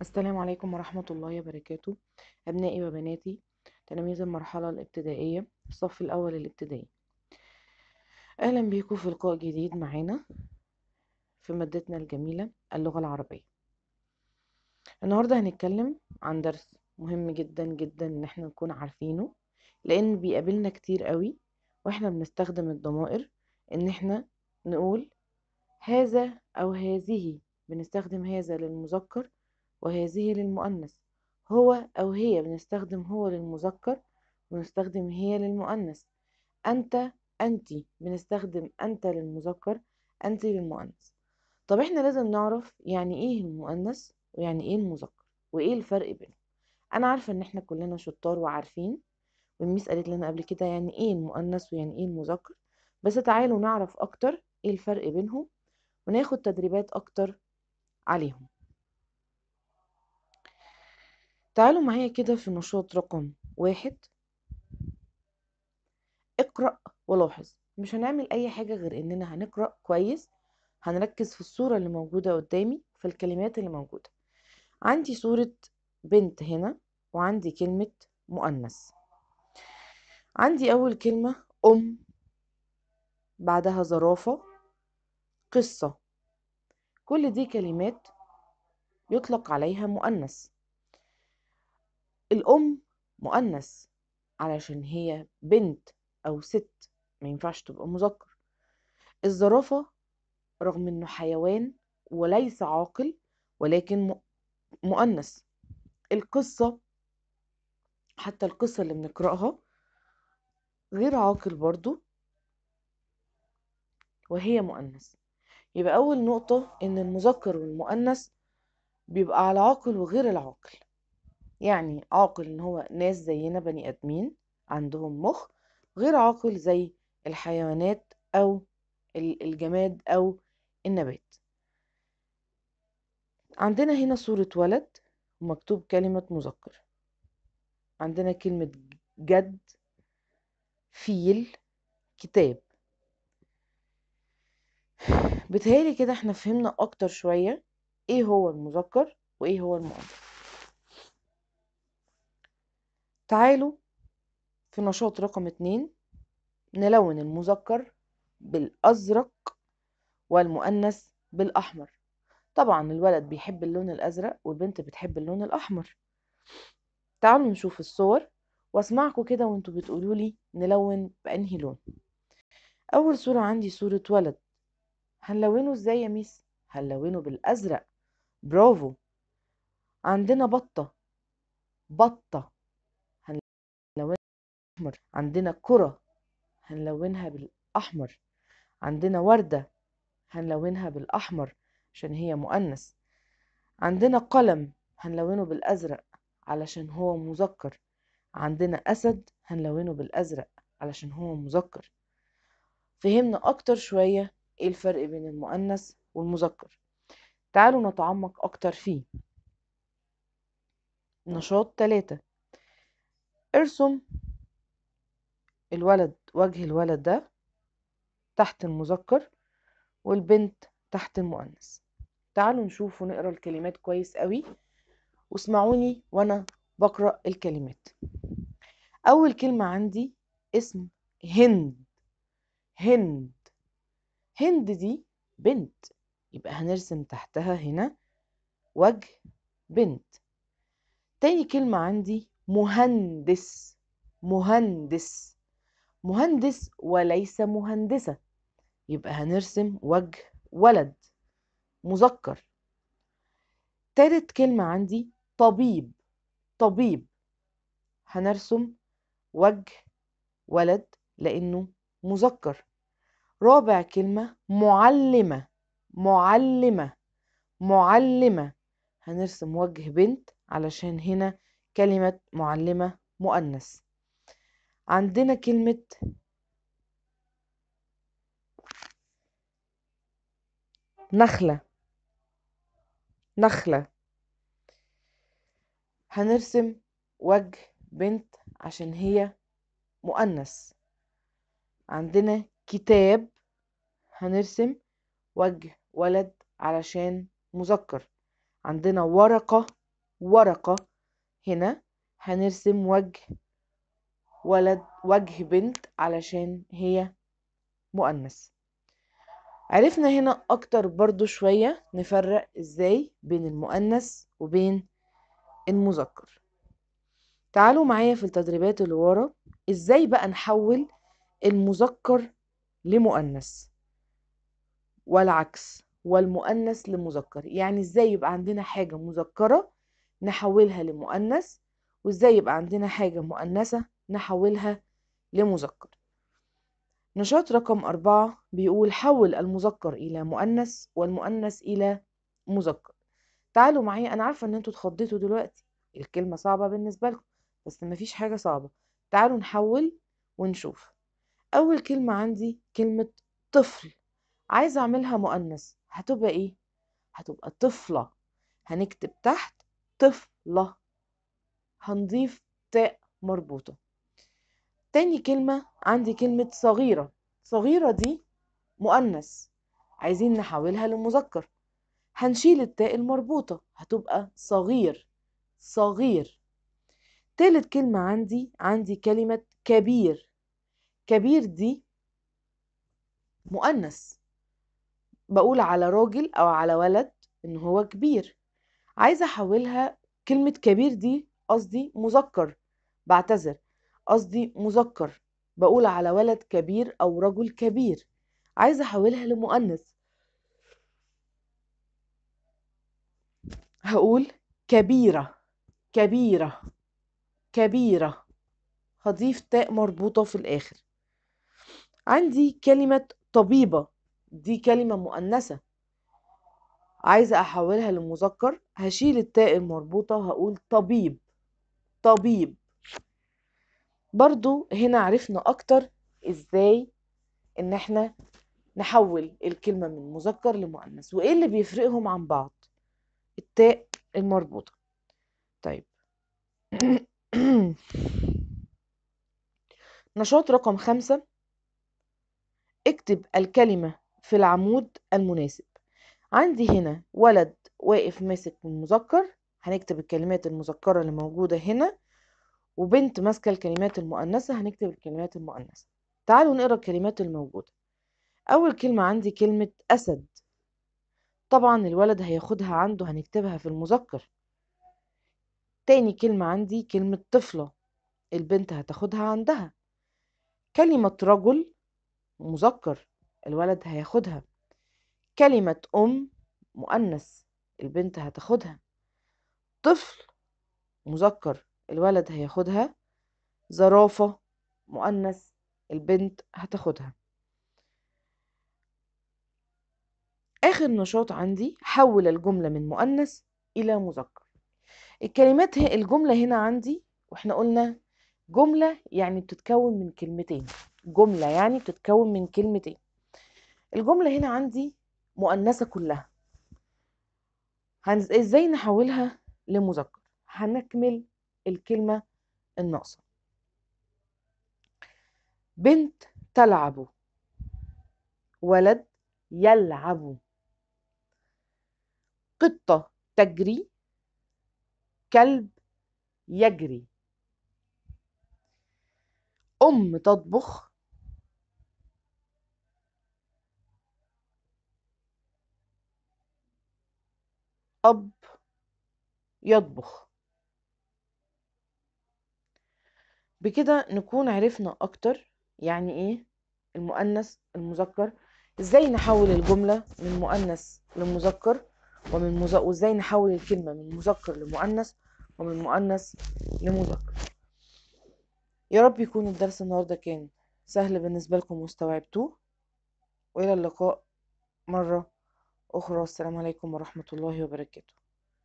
السلام عليكم ورحمة الله وبركاته أبنائي وبناتي تلاميذ المرحلة الابتدائية الصف الأول الابتدائي أهلا بيكم في لقاء جديد معانا في مادتنا الجميلة اللغة العربية النهاردة هنتكلم عن درس مهم جدا جدا إن احنا نكون عارفينه لأن بيقابلنا كتير قوي واحنا بنستخدم الضمائر إن احنا نقول هذا أو هذه بنستخدم هذا للمذكر وهذه للمؤنث هو أو هي بنستخدم هو للمذكر ونستخدم هي للمؤنث أنت أنتي بنستخدم أنت للمذكر أنت للمؤنث طب احنا لازم نعرف يعني ايه المؤنث ويعني ايه المذكر وايه الفرق بينهم انا عارفه ان احنا كلنا شطار وعارفين والميس قالت لنا قبل كده يعني ايه المؤنث ويعني ايه المذكر بس تعالوا نعرف اكتر ايه الفرق بينهم وناخد تدريبات اكتر عليهم تعالوا معايا كده في نشاط رقم واحد اقرأ ولاحظ مش هنعمل أي حاجة غير إننا هنقرأ كويس هنركز في الصورة اللي موجودة قدامي في الكلمات اللي موجودة عندي صورة بنت هنا وعندي كلمة مؤنث عندي أول كلمة أم بعدها زرافة قصة كل دي كلمات يطلق عليها مؤنث الأم مؤنث علشان هي بنت أو ست ما ينفعش تبقى مذكر الزرافة رغم إنه حيوان وليس عاقل ولكن مؤنث القصة حتى القصة اللي بنقرأها غير عاقل برضو وهي مؤنث يبقى أول نقطة إن المذكر والمؤنث بيبقى على عاقل وغير العاقل يعني عاقل ان هو ناس زينا بني ادمين عندهم مخ غير عاقل زي الحيوانات او الجماد او النبات عندنا هنا صورة ولد ومكتوب كلمة مذكر عندنا كلمة جد فيل كتاب بتهيلي كده احنا فهمنا اكتر شوية ايه هو المذكر وايه هو المؤنث تعالوا في نشاط رقم اتنين نلون المذكر بالأزرق والمؤنث بالأحمر طبعا الولد بيحب اللون الأزرق والبنت بتحب اللون الأحمر تعالوا نشوف الصور واسمعكم كده وانتوا بتقولوا لي نلون بأنهي لون أول صورة عندي صورة ولد هنلونه ازاي يا ميس هنلونه بالأزرق برافو عندنا بطة بطة الأحمر عندنا كرة هنلونها بالأحمر عندنا وردة هنلونها بالأحمر عشان هي مؤنث عندنا قلم هنلونه بالأزرق علشان هو مذكر عندنا أسد هنلونه بالأزرق علشان هو مذكر فهمنا أكتر شوية إيه الفرق بين المؤنث والمذكر تعالوا نتعمق أكتر فيه نشاط تلاتة ارسم الولد وجه الولد ده تحت المذكر والبنت تحت المؤنث تعالوا نشوف ونقرا الكلمات كويس قوي واسمعوني وانا بقرا الكلمات اول كلمه عندي اسم هند هند هند دي بنت يبقى هنرسم تحتها هنا وجه بنت تاني كلمه عندي مهندس مهندس مهندس وليس مهندسة يبقى هنرسم وجه ولد مذكر تالت كلمة عندي طبيب طبيب هنرسم وجه ولد لأنه مذكر رابع كلمة معلمة معلمة معلمة هنرسم وجه بنت علشان هنا كلمة معلمة مؤنث عندنا كلمة نخلة نخلة هنرسم وجه بنت عشان هي مؤنث عندنا كتاب هنرسم وجه ولد علشان مذكر عندنا ورقة ورقة هنا هنرسم وجه ولد وجه بنت علشان هي مؤنث عرفنا هنا اكتر برضو شوية نفرق ازاي بين المؤنث وبين المذكر تعالوا معايا في التدريبات اللي ورا ازاي بقى نحول المذكر لمؤنث والعكس والمؤنث لمذكر يعني ازاي يبقى عندنا حاجة مذكرة نحولها لمؤنث وازاي يبقى عندنا حاجة مؤنثة نحولها لمذكر نشاط رقم أربعة بيقول حول المذكر إلى مؤنث والمؤنث إلى مذكر تعالوا معايا أنا عارفة إن أنتوا اتخضيتوا دلوقتي الكلمة صعبة بالنسبة لكم بس مفيش حاجة صعبة تعالوا نحول ونشوف أول كلمة عندي كلمة طفل عايزة أعملها مؤنث هتبقى إيه؟ هتبقى طفلة هنكتب تحت طفلة هنضيف تاء مربوطة تاني كلمة عندي كلمة صغيرة صغيرة دي مؤنث عايزين نحولها لمذكر هنشيل التاء المربوطة هتبقى صغير صغير تالت كلمة عندي عندي كلمة كبير كبير دي مؤنث بقول على راجل أو على ولد إن هو كبير عايزة أحولها كلمة كبير دي قصدي مذكر بعتذر قصدي مذكر بقول على ولد كبير أو رجل كبير عايزة أحولها لمؤنث هقول كبيرة كبيرة كبيرة هضيف تاء مربوطة في الآخر عندي كلمة طبيبة دي كلمة مؤنثة عايزة أحولها لمذكر هشيل التاء المربوطة هقول طبيب طبيب برضو هنا عرفنا اكتر ازاي ان احنا نحول الكلمة من مذكر لمؤنث وايه اللي بيفرقهم عن بعض التاء المربوطة طيب نشاط رقم خمسة اكتب الكلمة في العمود المناسب عندي هنا ولد واقف ماسك مذكر هنكتب الكلمات المذكرة اللي موجودة هنا وبنت ماسكة الكلمات المؤنثة هنكتب الكلمات المؤنثة تعالوا نقرأ الكلمات الموجودة أول كلمة عندي كلمة أسد طبعا الولد هياخدها عنده هنكتبها في المذكر تاني كلمة عندي كلمة طفلة البنت هتاخدها عندها كلمة رجل مذكر الولد هياخدها كلمة أم مؤنث البنت هتاخدها طفل مذكر الولد هياخدها زرافة مؤنث البنت هتاخدها آخر نشاط عندي حول الجملة من مؤنث إلى مذكر الكلمات هي الجملة هنا عندي واحنا قلنا جملة يعني بتتكون من كلمتين جملة يعني بتتكون من كلمتين الجملة هنا عندي مؤنثة كلها هنز... ازاي نحولها لمذكر هنكمل الكلمة الناقصة بنت تلعب ولد يلعب قطة تجري كلب يجري أم تطبخ أب يطبخ بكده نكون عرفنا أكتر يعني إيه المؤنث المذكر إزاي نحول الجملة من مؤنث لمذكر ومن مز... وإزاي نحول الكلمة من مذكر لمؤنث ومن مؤنث لمذكر يا رب يكون الدرس النهاردة كان سهل بالنسبة لكم واستوعبتوه وإلى اللقاء مرة أخرى والسلام عليكم ورحمة الله وبركاته